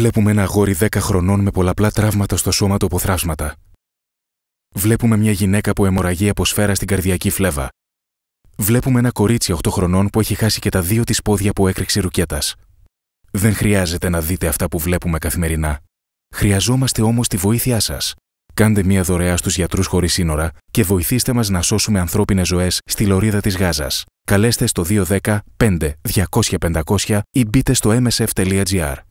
Βλέπουμε ένα αγόρι 10 χρονών με πολλαπλά τραύματα στο σώμα του από θράσματα. Βλέπουμε μια γυναίκα που αιμορραγεί από σφαίρα στην καρδιακή φλέβα. Βλέπουμε ένα κορίτσι 8 χρονών που έχει χάσει και τα δύο της πόδια που έκρηξη ρουκέτας. Δεν χρειάζεται να δείτε αυτά που βλέπουμε καθημερινά. Χρειαζόμαστε όμως τη βοήθειά σας. Κάντε μία δωρεά στους γιατρούς χωρίς σύνορα και βοηθήστε μας να σώσουμε ανθρώπινες ζωές στη λωρίδα της Γάζας. Καλέστε στο 210 5 200 500 ή μπείτε στο msf.gr.